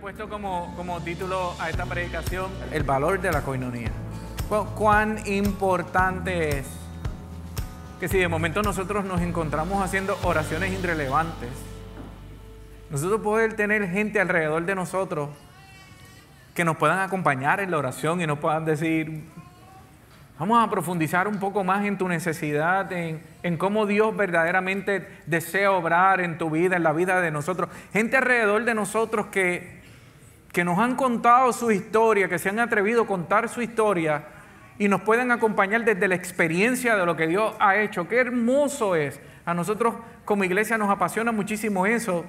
puesto como, como título a esta predicación el valor de la coinonía. ¿Cuán importante es que si de momento nosotros nos encontramos haciendo oraciones irrelevantes, nosotros poder tener gente alrededor de nosotros que nos puedan acompañar en la oración y nos puedan decir, vamos a profundizar un poco más en tu necesidad, en, en, cómo Dios verdaderamente desea obrar en tu vida, en la vida de nosotros. Gente alrededor de nosotros que que nos han contado su historia, que se han atrevido a contar su historia y nos pueden acompañar desde la experiencia de lo que Dios ha hecho. Qué hermoso es. A nosotros como iglesia nos apasiona muchísimo eso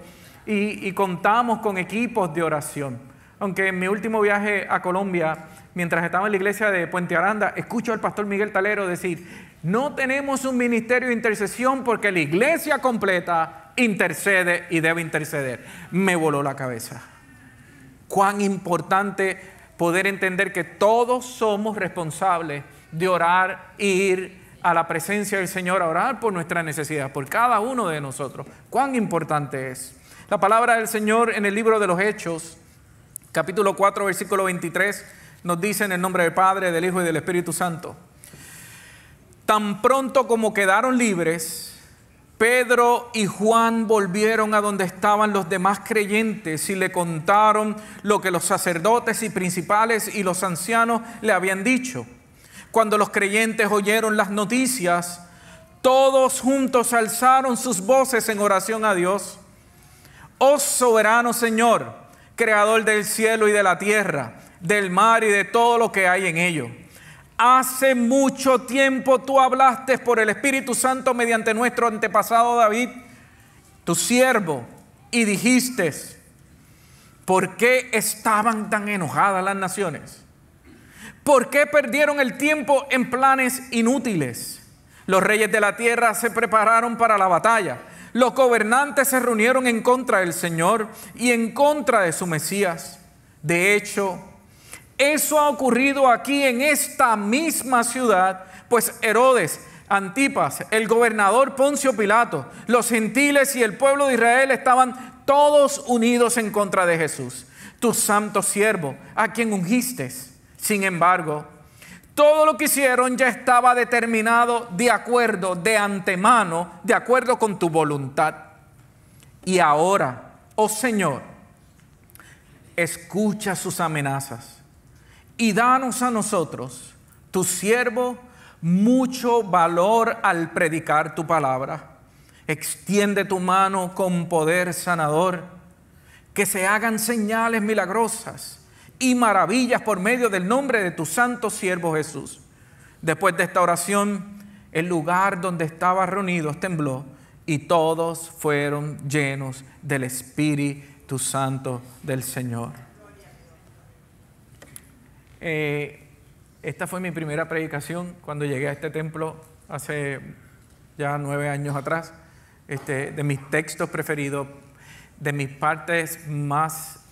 y, contamos con equipos de oración. Aunque en mi último viaje a Colombia, mientras estaba en la iglesia de Puente Aranda, escucho al pastor Miguel Talero decir, no tenemos un ministerio de intercesión porque la iglesia completa intercede y debe interceder. Me voló la cabeza. Cuán importante poder entender que todos somos responsables de orar, ir a la presencia del Señor a orar por nuestras necesidades, por cada uno de nosotros. Cuán importante es. La palabra del Señor en el libro de los Hechos, capítulo 4, versículo 23, nos dice en el nombre del Padre, del Hijo y del Espíritu Santo. Tan pronto como quedaron libres, Pedro y Juan volvieron a donde estaban los demás creyentes y le contaron lo que los sacerdotes y principales y los ancianos le habían dicho. Cuando los creyentes oyeron las noticias, todos juntos alzaron sus voces en oración a Dios. Oh soberano Señor, creador del cielo y de la tierra, del mar y de todo lo que hay en ello. Hace mucho tiempo tú hablaste por el Espíritu Santo mediante nuestro antepasado David, tu siervo, y dijiste, ¿por qué estaban tan enojadas las naciones? ¿Por qué perdieron el tiempo en planes inútiles? Los reyes de la tierra se prepararon para la batalla. Los gobernantes se reunieron en contra del Señor y en contra de su Mesías. De hecho, eso ha ocurrido aquí en esta misma ciudad, pues Herodes, Antipas, el gobernador Poncio Pilato, los gentiles y el pueblo de Israel estaban todos unidos en contra de Jesús, tu santo siervo, a quien ungiste. Sin embargo, todo lo que hicieron ya estaba determinado de acuerdo, de antemano, de acuerdo con tu voluntad. Y ahora, oh Señor, escucha sus amenazas y danos a nosotros, tu siervo, mucho valor al predicar tu palabra. Extiende tu mano con poder sanador, que se hagan señales milagrosas y maravillas por medio del nombre de tu santo siervo Jesús. Después de esta oración, el lugar donde estaban reunidos tembló y todos fueron llenos del Espíritu Santo del Señor. Eh, esta fue mi primera predicación cuando llegué a este templo hace ya nueve años atrás. Este, de mis textos preferidos, de mis partes más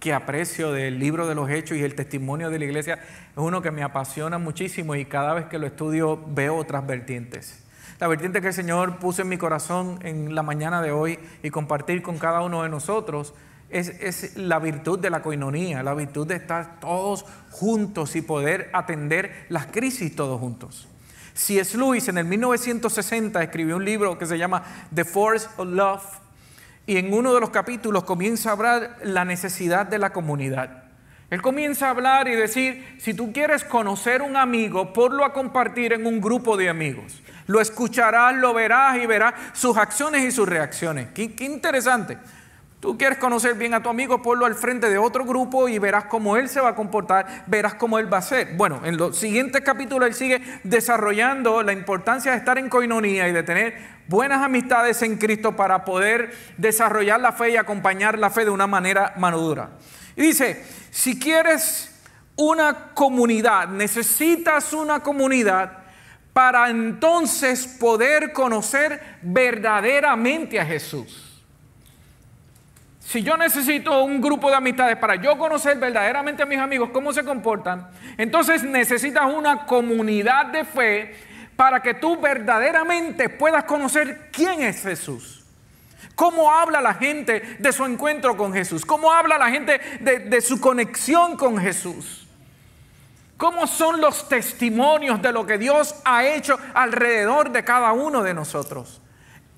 que aprecio del libro de los hechos y el testimonio de la iglesia, es uno que me apasiona muchísimo y cada vez que lo estudio veo otras vertientes. La vertiente que el Señor puso en mi corazón en la mañana de hoy y compartir con cada uno de nosotros es, la virtud de la coinonía, la virtud de estar todos juntos y poder atender las crisis todos juntos. Si es Lewis en el 1960 escribió un libro que se llama The Force of Love y en uno de los capítulos comienza a hablar la necesidad de la comunidad. Él comienza a hablar y decir, si tú quieres conocer un amigo, ponlo a compartir en un grupo de amigos. Lo escucharás, lo verás y verás sus acciones y sus reacciones. Qué, qué interesante. Tú quieres conocer bien a tu amigo, ponlo al frente de otro grupo y verás cómo él se va a comportar, verás cómo él va a ser. Bueno, en los siguientes capítulos él sigue desarrollando la importancia de estar en coinonía y de tener buenas amistades en Cristo para poder desarrollar la fe y acompañar la fe de una manera madura. Y dice, si quieres una comunidad, necesitas una comunidad para entonces poder conocer verdaderamente a Jesús. Si yo necesito un grupo de amistades para yo conocer verdaderamente a mis amigos cómo se comportan, entonces necesitas una comunidad de fe para que tú verdaderamente puedas conocer quién es Jesús. Cómo habla la gente de su encuentro con Jesús. Cómo habla la gente de, su conexión con Jesús. ¿Cómo son los testimonios de lo que Dios ha hecho alrededor de cada uno de nosotros?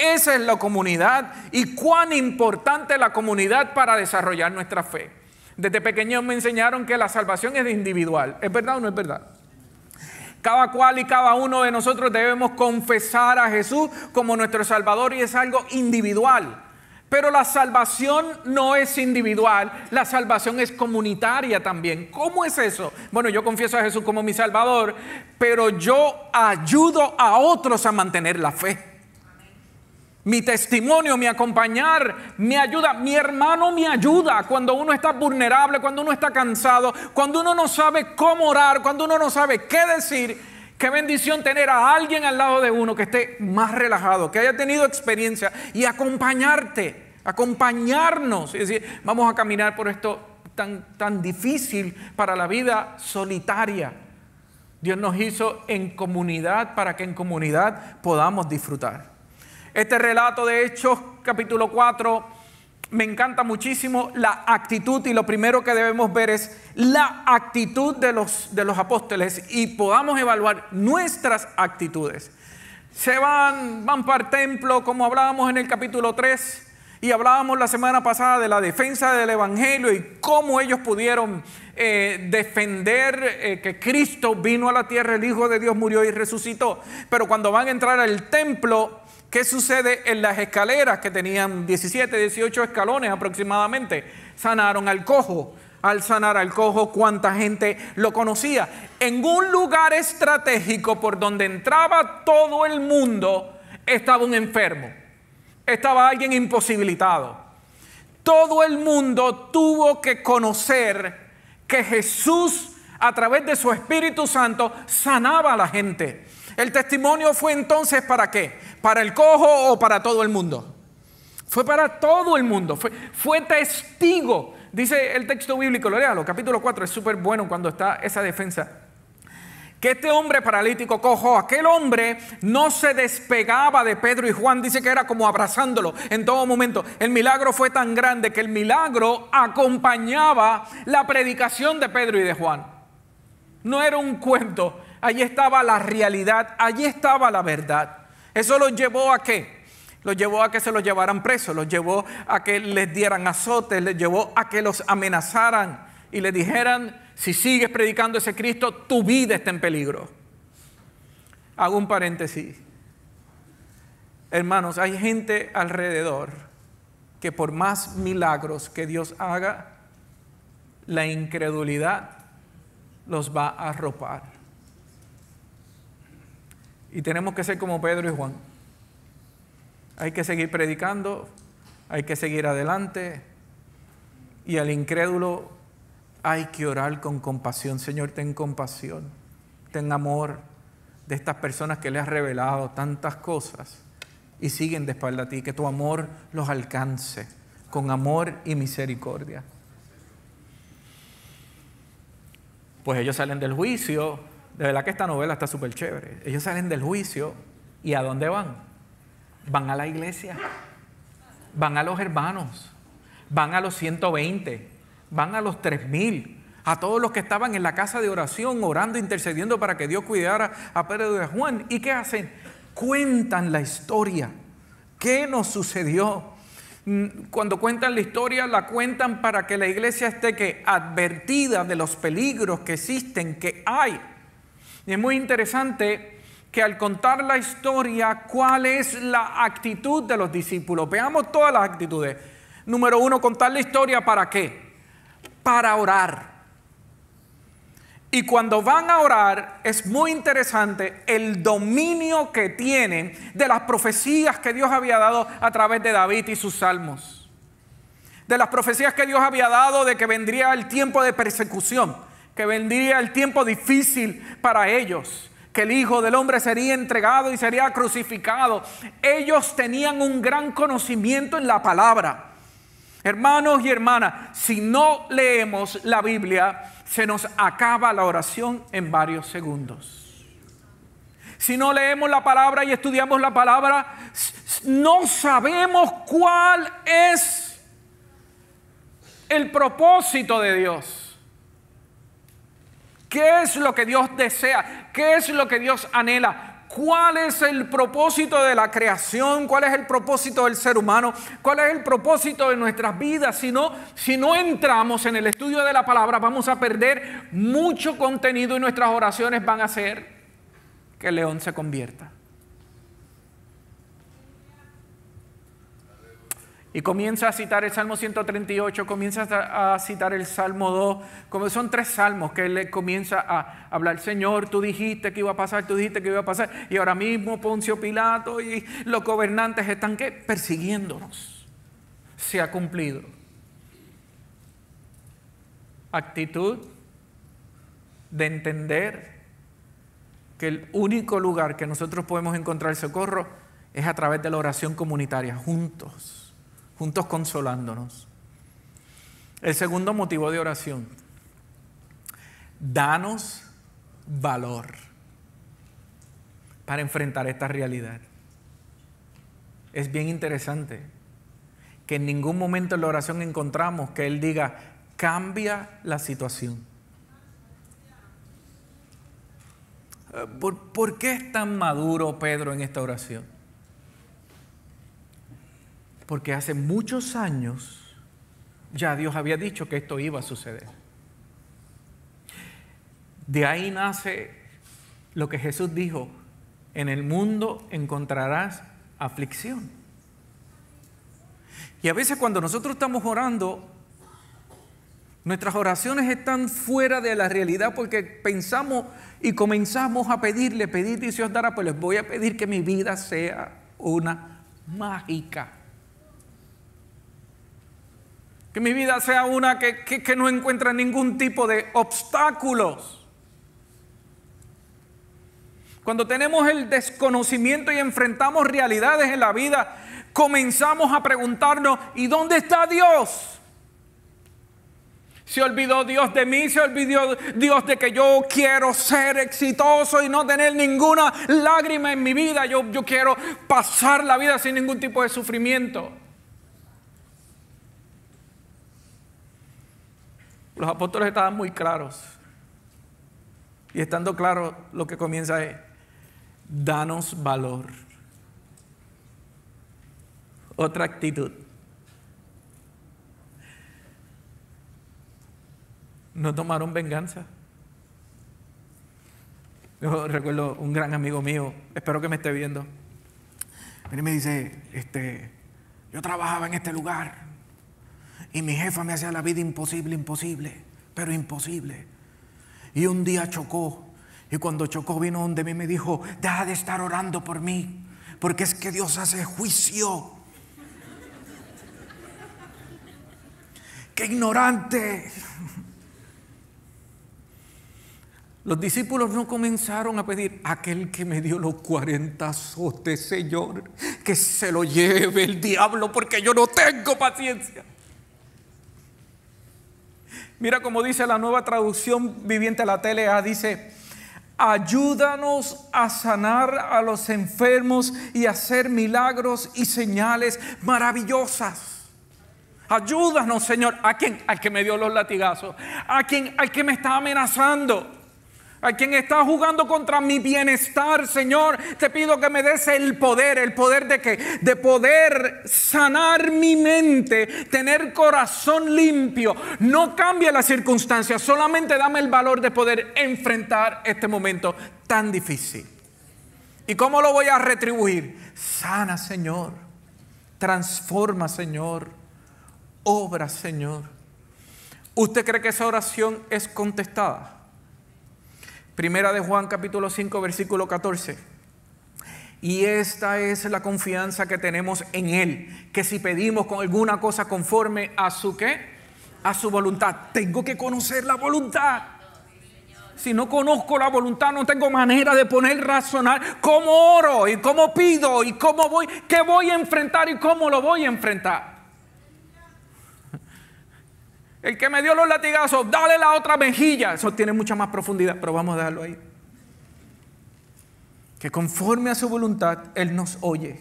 Esa es la comunidad y cuán importante la comunidad para desarrollar nuestra fe. Desde pequeño me enseñaron que la salvación es individual. ¿Es verdad o no es verdad? Cada cual y cada uno de nosotros debemos confesar a Jesús como nuestro Salvador y es algo individual. Pero la salvación no es individual, la salvación es comunitaria también. ¿Cómo es eso? Bueno, yo confieso a Jesús como mi Salvador, pero yo ayudo a otros a mantener la fe. Mi testimonio, mi acompañar, mi ayuda, mi hermano me ayuda cuando uno está vulnerable, cuando uno está cansado, cuando uno no sabe cómo orar, cuando uno no sabe qué decir. Qué bendición tener a alguien al lado de uno que esté más relajado, que haya tenido experiencia y acompañarte, acompañarnos. Es decir, vamos a caminar por esto tan, tan difícil para la vida solitaria. Dios nos hizo en comunidad para que en comunidad podamos disfrutar. Este relato de Hechos capítulo 4 me encanta muchísimo la actitud y lo primero que debemos ver es la actitud de los, de los apóstoles y podamos evaluar nuestras actitudes. Se van, van para el templo como hablábamos en el capítulo 3 y hablábamos la semana pasada de la defensa del Evangelio y cómo ellos pudieron eh, defender eh, que Cristo vino a la tierra, el Hijo de Dios murió y resucitó. Pero cuando van a entrar al templo, ¿Qué sucede en las escaleras que tenían 17, 18 escalones aproximadamente? Sanaron al cojo. Al sanar al cojo, cuánta gente lo conocía. En un lugar estratégico por donde entraba todo el mundo, estaba un enfermo. Estaba alguien imposibilitado. Todo el mundo tuvo que conocer que Jesús, a través de su Espíritu Santo, sanaba a la gente. El testimonio fue entonces para qué? ¿Para el cojo o para todo el mundo? Fue para todo el mundo, fue, fue testigo. Dice el texto bíblico, lo léalo, capítulo 4, es súper bueno cuando está esa defensa. Que este hombre paralítico cojo, aquel hombre no se despegaba de Pedro y Juan, dice que era como abrazándolo en todo momento. El milagro fue tan grande que el milagro acompañaba la predicación de Pedro y de Juan. No era un cuento, allí estaba la realidad, allí estaba la verdad. Eso los llevó a qué? Los llevó a que se los llevaran presos, los llevó a que les dieran azotes, les llevó a que los amenazaran y les dijeran, si sigues predicando ese Cristo, tu vida está en peligro. Hago un paréntesis. Hermanos, hay gente alrededor que por más milagros que Dios haga, la incredulidad los va a arropar. Y tenemos que ser como Pedro y Juan. Hay que seguir predicando, hay que seguir adelante. Y al incrédulo hay que orar con compasión. Señor, ten compasión, ten amor de estas personas que le has revelado tantas cosas y siguen de espalda a ti. Que tu amor los alcance con amor y misericordia. Pues ellos salen del juicio, de verdad que esta novela está súper chévere. Ellos salen del juicio y ¿a dónde van? Van a la iglesia, van a los hermanos, van a los 120, van a los 3000, a todos los que estaban en la casa de oración orando, intercediendo para que Dios cuidara a Pedro y a Juan. ¿Y qué hacen? Cuentan la historia. ¿Qué nos sucedió? Mm, cuando cuentan la historia, la cuentan para que la iglesia esté que advertida de los peligros que existen, que hay es muy interesante que al contar la historia, cuál es la actitud de los discípulos. Veamos todas las actitudes. Número uno, contar la historia para qué? Para orar. Y cuando van a orar, es muy interesante el dominio que tienen de las profecías que Dios había dado a través de David y sus salmos. De las profecías que Dios había dado de que vendría el tiempo de persecución que vendría el tiempo difícil para ellos, que el Hijo del Hombre sería entregado y sería crucificado. Ellos tenían un gran conocimiento en la palabra. Hermanos y hermanas, si no leemos la Biblia, se nos acaba la oración en varios segundos. Si no leemos la palabra y estudiamos la palabra, no sabemos cuál es el propósito de Dios. ¿Qué es lo que Dios desea? ¿Qué es lo que Dios anhela? ¿Cuál es el propósito de la creación? ¿Cuál es el propósito del ser humano? ¿Cuál es el propósito de nuestras vidas? Si no, si no entramos en el estudio de la palabra, vamos a perder mucho contenido y nuestras oraciones van a hacer que el león se convierta. Y comienza a citar el Salmo 138, comienza a citar el Salmo 2, como son tres salmos que él comienza a hablar, Señor, tú dijiste que iba a pasar, tú dijiste que iba a pasar, y ahora mismo Poncio Pilato y los gobernantes están ¿qué? persiguiéndonos. Se ha cumplido. Actitud de entender que el único lugar que nosotros podemos encontrar socorro es a través de la oración comunitaria, juntos juntos consolándonos. El segundo motivo de oración, danos valor para enfrentar esta realidad. Es bien interesante que en ningún momento en la oración encontramos que Él diga, cambia la situación. Eh, ¿Por, ¿Por, qué es tan maduro Pedro en esta oración? porque hace muchos años ya Dios había dicho que esto iba a suceder. De ahí nace lo que Jesús dijo, en el mundo encontrarás aflicción. Y a veces cuando nosotros estamos orando, nuestras oraciones están fuera de la realidad porque pensamos y comenzamos a pedirle, pedirle y Dios dará, pues les voy a pedir que mi vida sea una mágica. Que mi vida sea una que, no encuentra ningún tipo de obstáculos. Cuando tenemos el desconocimiento y enfrentamos realidades en la vida, comenzamos a preguntarnos, ¿y dónde está Dios? Se olvidó Dios de mí, se olvidó Dios de que yo quiero ser exitoso y no tener ninguna lágrima en mi vida. Yo, yo quiero pasar la vida sin ningún tipo de sufrimiento. Los apóstoles estaban muy claros. Y estando claro, lo que comienza es, danos valor. Otra actitud. No tomaron venganza. Yo recuerdo un gran amigo mío, espero que me esté viendo. me dice, este, yo trabajaba en este lugar y mi jefa me hacía la vida imposible, imposible, pero imposible. Y un día chocó. Y cuando chocó vino de mí me dijo, deja de estar orando por mí, porque es que Dios hace juicio. ¡Qué ignorante! Los discípulos no comenzaron a pedir, aquel que me dio los 40 azotes, Señor, que se lo lleve el diablo, porque yo no tengo paciencia. Mira como dice la nueva traducción viviente a la tele, dice, ayúdanos a sanar a los enfermos y hacer milagros y señales maravillosas. Ayúdanos, Señor, a quien al que me dio los latigazos, a quien al que me está amenazando, a quien está jugando contra mi bienestar, Señor, te pido que me des el poder, el poder de que de poder sanar mi mente, tener corazón limpio. No cambie las circunstancias, solamente dame el valor de poder enfrentar este momento tan difícil. ¿Y cómo lo voy a retribuir? Sana, Señor. Transforma, Señor. Obra, Señor. ¿Usted cree que esa oración es contestada? Primera de Juan capítulo 5 versículo 14. Y esta es la confianza que tenemos en Él, que si pedimos con alguna cosa conforme a su qué, a su voluntad, tengo que conocer la voluntad. Si no conozco la voluntad, no tengo manera de poner razonar cómo oro y cómo pido y cómo voy, qué voy a enfrentar y cómo lo voy a enfrentar. El que me dio los latigazos, dale la otra mejilla. Eso tiene mucha más profundidad, pero vamos a darlo ahí. Que conforme a su voluntad, Él nos oye.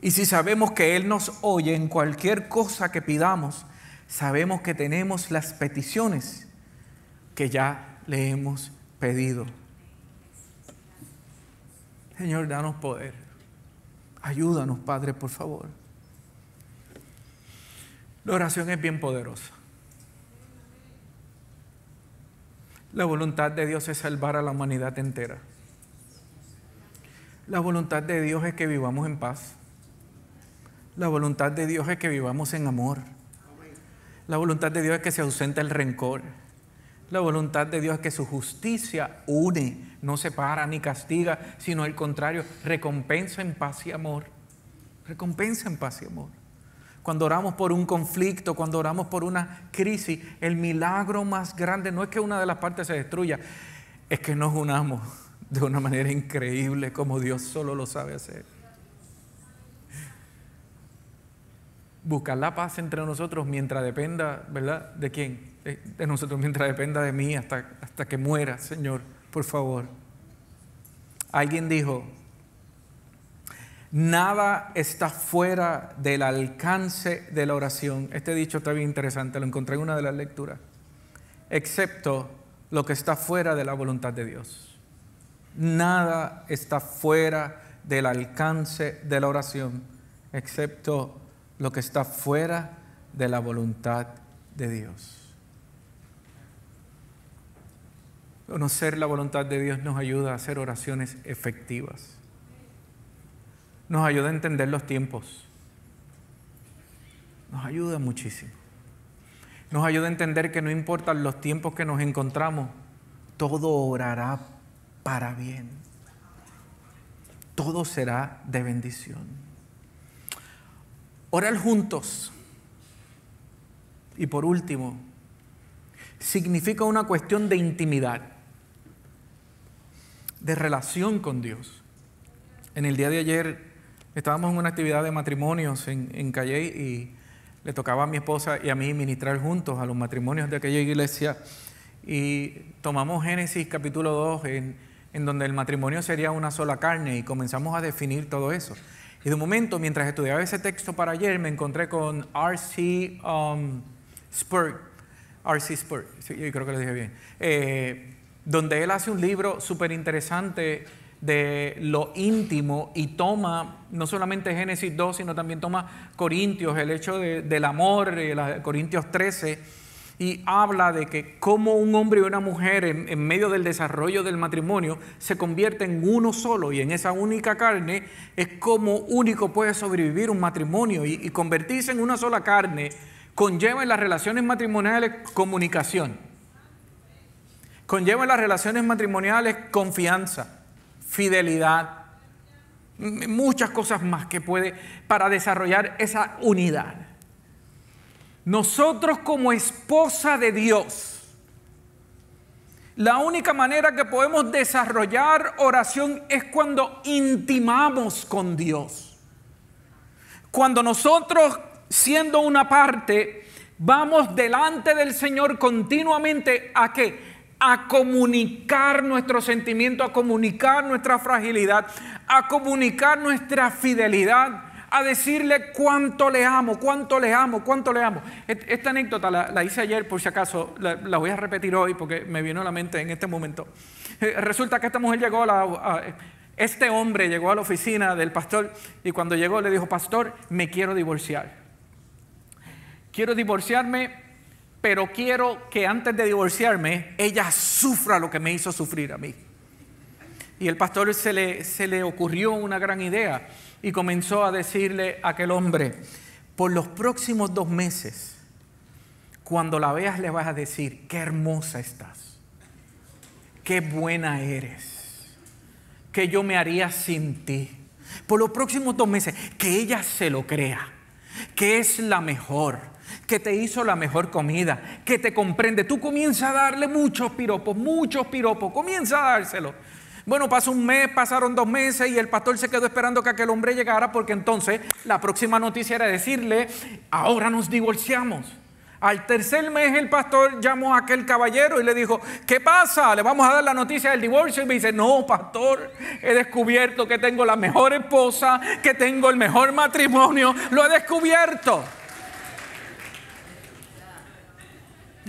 Y si sabemos que Él nos oye en cualquier cosa que pidamos, sabemos que tenemos las peticiones que ya le hemos pedido. Señor, danos poder. Ayúdanos, Padre, por favor. La oración es bien poderosa. La voluntad de Dios es salvar a la humanidad entera. La voluntad de Dios es que vivamos en paz. La voluntad de Dios es que vivamos en amor. La voluntad de Dios es que se ausente el rencor. La voluntad de Dios es que su justicia une, no separa ni castiga, sino al contrario, recompensa en paz y amor. Recompensa en paz y amor cuando oramos por un conflicto, cuando oramos por una crisis, el milagro más grande no es que una de las partes se destruya, es que nos unamos de una manera increíble como Dios solo lo sabe hacer. Buscar la paz entre nosotros mientras dependa, ¿verdad? ¿De quién? De, nosotros, mientras dependa de mí hasta, hasta que muera, Señor, por favor. Alguien dijo, Nada está fuera del alcance de la oración. Este dicho está bien interesante, lo encontré en una de las lecturas. Excepto lo que está fuera de la voluntad de Dios. Nada está fuera del alcance de la oración, excepto lo que está fuera de la voluntad de Dios. Conocer la voluntad de Dios nos ayuda a hacer oraciones efectivas nos ayuda a entender los tiempos. Nos ayuda muchísimo. Nos ayuda a entender que no importan los tiempos que nos encontramos, todo orará para bien. Todo será de bendición. Orar juntos. Y por último, significa una cuestión de intimidad, de relación con Dios. En el día de ayer Estábamos en una actividad de matrimonios en, en Calle y le tocaba a mi esposa y a mí ministrar juntos a los matrimonios de aquella iglesia. Y tomamos Génesis capítulo 2, en, en donde el matrimonio sería una sola carne, y comenzamos a definir todo eso. Y de momento, mientras estudiaba ese texto para ayer, me encontré con R.C. Um, R.C. Spurge, yo creo que lo dije bien. Eh, donde él hace un libro súper interesante de lo íntimo y toma no solamente Génesis 2, sino también toma Corintios, el hecho del amor, eh, Corintios 13, y habla de que como un hombre y una mujer en, medio del desarrollo del matrimonio se convierte en uno solo y en esa única carne es como único puede sobrevivir un matrimonio y convertirse en una sola carne conlleva en las relaciones matrimoniales comunicación, conlleva en las relaciones matrimoniales confianza fidelidad, muchas cosas más que puede para desarrollar esa unidad. Nosotros como esposa de Dios, la única manera que podemos desarrollar oración es cuando intimamos con Dios. Cuando nosotros, siendo una parte, vamos delante del Señor continuamente a que a comunicar nuestro sentimiento, a comunicar nuestra fragilidad, a comunicar nuestra fidelidad, a decirle cuánto le amo, cuánto le amo, cuánto le amo. Esta anécdota la, hice ayer por si acaso, la, voy a repetir hoy porque me vino a la mente en este momento. Eh, resulta que esta mujer llegó a la... este hombre llegó a la oficina del pastor y cuando llegó le dijo, pastor, me quiero divorciar. Quiero divorciarme pero quiero que antes de divorciarme ella sufra lo que me hizo sufrir a mí. Y el pastor se le, se le ocurrió una gran idea y comenzó a decirle a aquel hombre, por los próximos dos meses, cuando la veas le vas a decir, qué hermosa estás, qué buena eres, que yo me haría sin ti. Por los próximos dos meses, que ella se lo crea, que es la mejor que te hizo la mejor comida, que te comprende. Tú comienzas a darle muchos piropos, muchos piropos, comienza a dárselo. Bueno, pasó un mes, pasaron dos meses y el pastor se quedó esperando que aquel hombre llegara porque entonces la próxima noticia era decirle, ahora nos divorciamos. Al tercer mes el pastor llamó a aquel caballero y le dijo, ¿qué pasa? Le vamos a dar la noticia del divorcio. Y me dice, no, pastor, he descubierto que tengo la mejor esposa, que tengo el mejor matrimonio, lo he descubierto.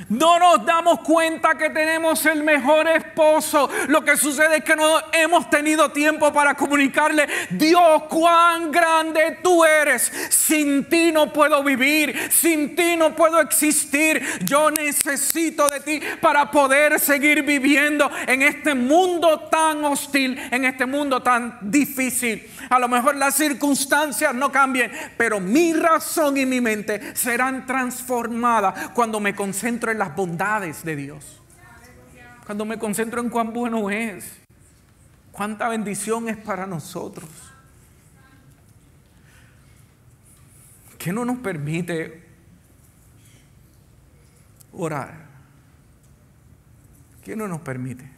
No nos damos cuenta que tenemos el mejor esposo. Lo que sucede es que no hemos tenido tiempo para comunicarle, Dios, cuán grande tú eres. Sin ti no puedo vivir, sin ti no puedo existir. Yo necesito de ti para poder seguir viviendo en este mundo tan hostil, en este mundo tan difícil. A lo mejor las circunstancias no cambien, pero mi razón y mi mente serán transformadas cuando me concentro en las bondades de Dios, cuando me concentro en cuán bueno es, cuánta bendición es para nosotros. ¿Qué no nos permite orar? ¿Qué no nos permite?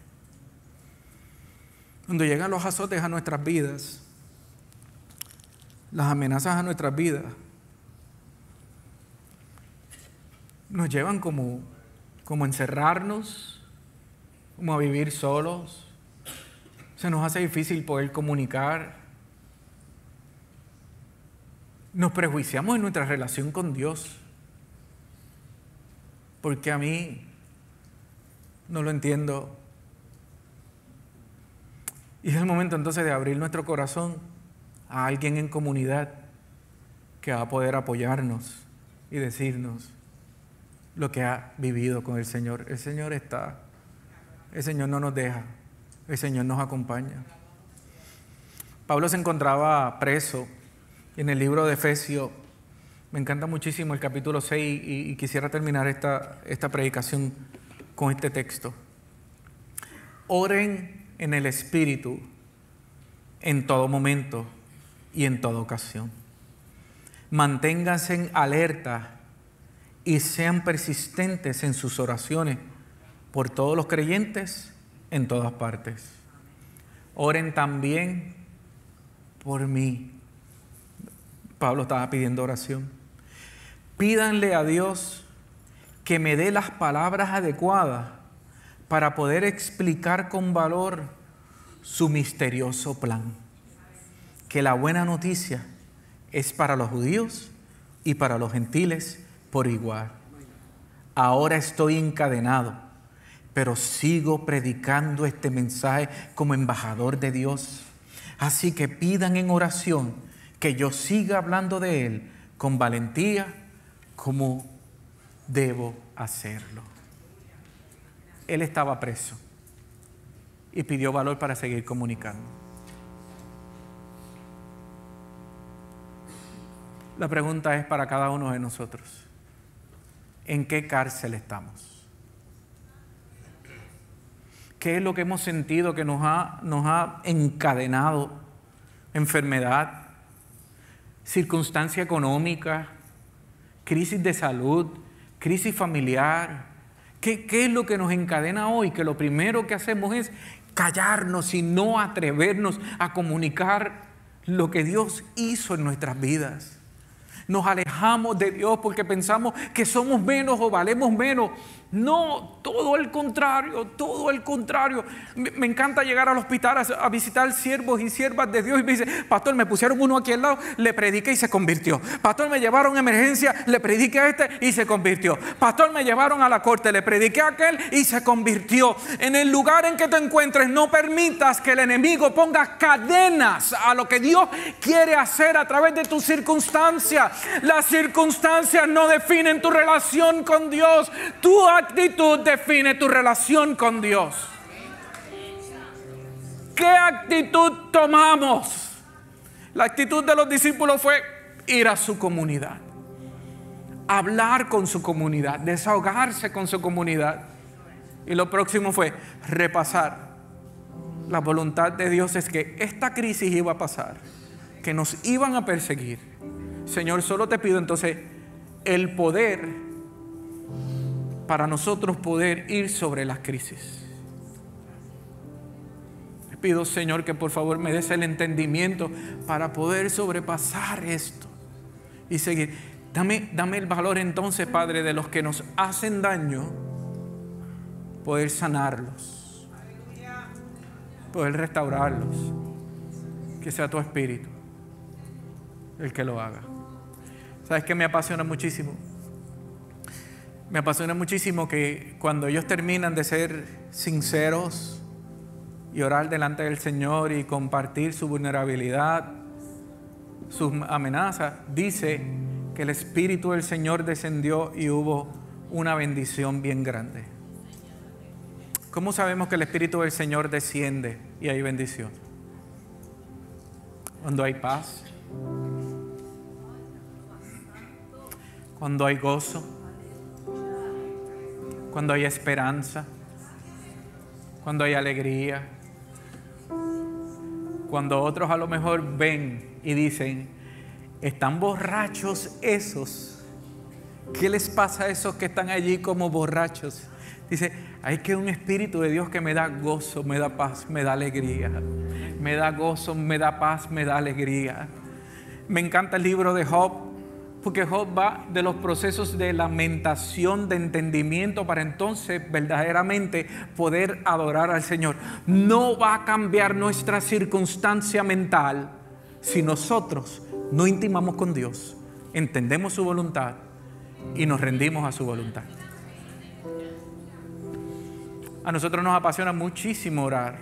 Cuando llegan los azotes a nuestras vidas, las amenazas a nuestras vidas, nos llevan como, como a encerrarnos, como a vivir solos. Se nos hace difícil poder comunicar. Nos prejuiciamos en nuestra relación con Dios. Porque a mí no lo entiendo. Y es el momento entonces de abrir nuestro corazón a alguien en comunidad que va a poder apoyarnos y decirnos, lo que ha vivido con el Señor. El Señor está, el Señor no nos deja, el Señor nos acompaña. Pablo se encontraba preso en el libro de Efesio. Me encanta muchísimo el capítulo 6 y, quisiera terminar esta, esta predicación con este texto. Oren en el Espíritu en todo momento y en toda ocasión. Manténganse en alerta y sean persistentes en sus oraciones por todos los creyentes en todas partes. Oren también por mí. Pablo estaba pidiendo oración. Pídanle a Dios que me dé las palabras adecuadas para poder explicar con valor su misterioso plan. Que la buena noticia es para los judíos y para los gentiles por igual. Ahora estoy encadenado, pero sigo predicando este mensaje como embajador de Dios. Así que pidan en oración que yo siga hablando de Él con valentía como debo hacerlo. Él estaba preso y pidió valor para seguir comunicando. La pregunta es para cada uno de nosotros en qué cárcel estamos. ¿Qué es lo que hemos sentido que nos ha, nos ha encadenado? Enfermedad, circunstancia económica, crisis de salud, crisis familiar. ¿Qué, ¿Qué, es lo que nos encadena hoy? Que lo primero que hacemos es callarnos y no atrevernos a comunicar lo que Dios hizo en nuestras vidas nos alejamos de Dios porque pensamos que somos menos o valemos menos no, todo el contrario, todo el contrario. Me, encanta llegar al hospital a, visitar siervos y siervas de Dios y me dice, pastor, me pusieron uno aquí al lado, le prediqué y se convirtió. Pastor, me llevaron a emergencia, le prediqué a este y se convirtió. Pastor, me llevaron a la corte, le prediqué a aquel y se convirtió. En el lugar en que te encuentres, no permitas que el enemigo ponga cadenas a lo que Dios quiere hacer a través de tus circunstancias. Las circunstancias no definen tu relación con Dios. Tú has actitud define tu relación con Dios? ¿Qué actitud tomamos? La actitud de los discípulos fue ir a su comunidad, hablar con su comunidad, desahogarse con su comunidad. Y lo próximo fue repasar. La voluntad de Dios es que esta crisis iba a pasar, que nos iban a perseguir. Señor, solo te pido entonces el poder para nosotros poder ir sobre las crisis. Les pido, Señor, que por favor me des el entendimiento para poder sobrepasar esto y seguir. Dame, dame el valor entonces, Padre, de los que nos hacen daño, poder sanarlos, poder restaurarlos. Que sea tu espíritu el que lo haga. ¿Sabes que me apasiona muchísimo? me apasiona muchísimo que cuando ellos terminan de ser sinceros y orar delante del Señor y compartir su vulnerabilidad, sus amenazas, dice que el Espíritu del Señor descendió y hubo una bendición bien grande. ¿Cómo sabemos que el Espíritu del Señor desciende y hay bendición? Cuando hay paz, cuando hay gozo cuando hay esperanza, cuando hay alegría, cuando otros a lo mejor ven y dicen, están borrachos esos, ¿qué les pasa a esos que están allí como borrachos? Dice, hay que un Espíritu de Dios que me da gozo, me da paz, me da alegría. Me da gozo, me da paz, me da alegría. Me encanta el libro de Job, porque Job va de los procesos de lamentación, de entendimiento, para entonces verdaderamente poder adorar al Señor. No va a cambiar nuestra circunstancia mental si nosotros no intimamos con Dios, entendemos su voluntad y nos rendimos a su voluntad. A nosotros nos apasiona muchísimo orar.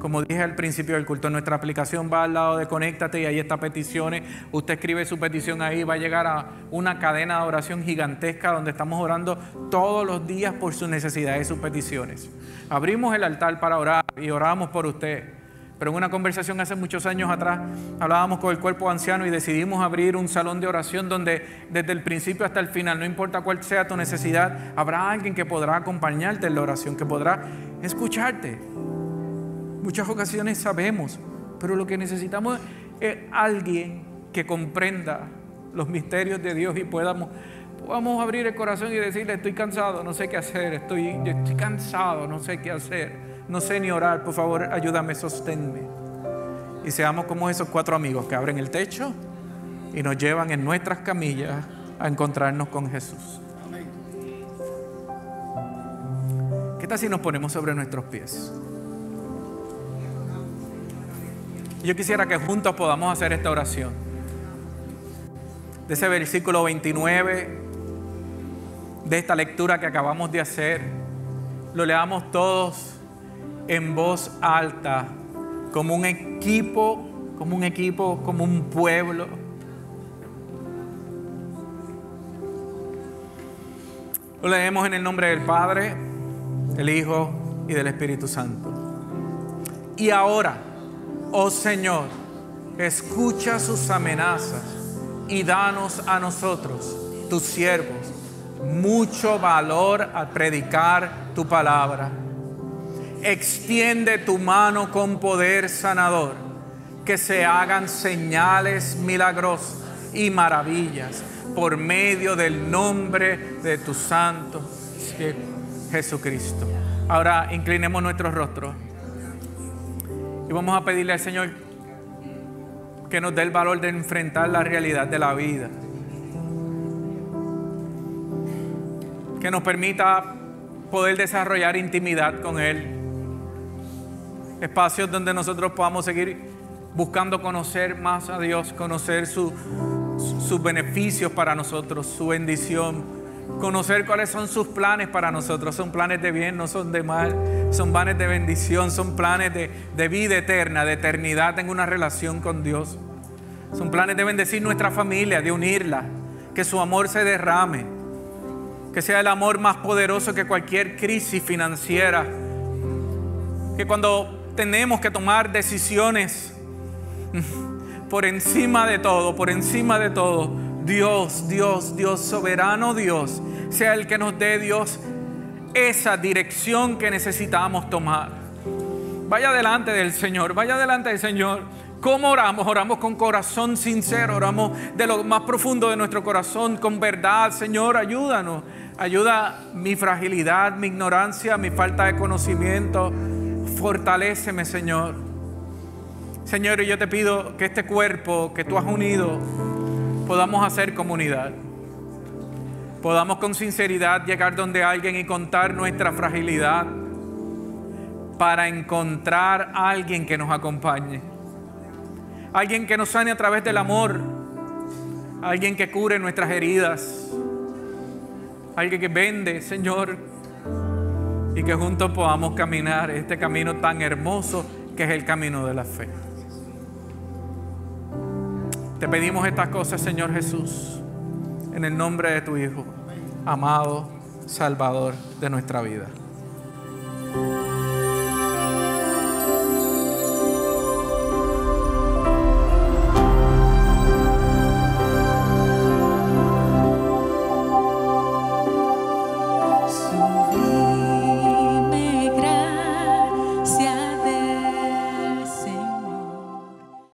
Como dije al principio del culto, nuestra aplicación va al lado de Conéctate y ahí está peticiones. Usted escribe su petición ahí, va a llegar a una cadena de oración gigantesca donde estamos orando todos los días por sus necesidades y sus peticiones. Abrimos el altar para orar y oramos por usted. Pero en una conversación hace muchos años atrás hablábamos con el cuerpo anciano y decidimos abrir un salón de oración donde desde el principio hasta el final, no importa cuál sea tu necesidad, habrá alguien que podrá acompañarte en la oración, que podrá escucharte. Muchas ocasiones sabemos, pero lo que necesitamos es alguien que comprenda los misterios de Dios y podamos, podamos abrir el corazón y decirle, estoy cansado, no sé qué hacer, estoy, estoy cansado, no sé qué hacer, no sé ni orar, por favor, ayúdame, sosténme. Y seamos como esos cuatro amigos que abren el techo y nos llevan en nuestras camillas a encontrarnos con Jesús. ¿Qué tal si nos ponemos sobre nuestros pies? Yo quisiera que juntos podamos hacer esta oración. De ese versículo 29, de esta lectura que acabamos de hacer, lo leamos todos en voz alta, como un equipo, como un equipo, como un pueblo. Lo leemos en el nombre del Padre, del Hijo y del Espíritu Santo. Y ahora, Oh Señor, escucha sus amenazas y danos a nosotros, tus siervos, mucho valor al predicar tu palabra. Extiende tu mano con poder sanador, que se hagan señales milagrosas y maravillas por medio del nombre de tu santo Jesucristo. Ahora inclinemos nuestros rostros. Y vamos a pedirle al Señor que nos dé el valor de enfrentar la realidad de la vida. Que nos permita poder desarrollar intimidad con Él. Espacios donde nosotros podamos seguir buscando conocer más a Dios, conocer su, sus beneficios para nosotros, su bendición conocer cuáles son sus planes para nosotros. Son planes de bien, no son de mal. Son planes de bendición, son planes de, vida eterna, de eternidad en una relación con Dios. Son planes de bendecir nuestra familia, de unirla, que su amor se derrame, que sea el amor más poderoso que cualquier crisis financiera. Que cuando tenemos que tomar decisiones por encima de todo, por encima de todo, Dios, Dios, Dios, soberano Dios, sea el que nos dé Dios esa dirección que necesitamos tomar. Vaya delante del Señor, vaya delante del Señor. ¿Cómo oramos? Oramos con corazón sincero, oramos de lo más profundo de nuestro corazón, con verdad. Señor, ayúdanos. Ayuda mi fragilidad, mi ignorancia, mi falta de conocimiento. Fortaléceme, Señor. Señor, yo te pido que este cuerpo que tú has unido, podamos hacer comunidad. Podamos con sinceridad llegar donde alguien y contar nuestra fragilidad para encontrar a alguien que nos acompañe. Alguien que nos sane a través del amor. Alguien que cure nuestras heridas. Alguien que vende, Señor. Y que juntos podamos caminar este camino tan hermoso que es el camino de la fe. Te pedimos estas cosas, Señor Jesús, en el nombre de tu Hijo, amado Salvador de nuestra vida.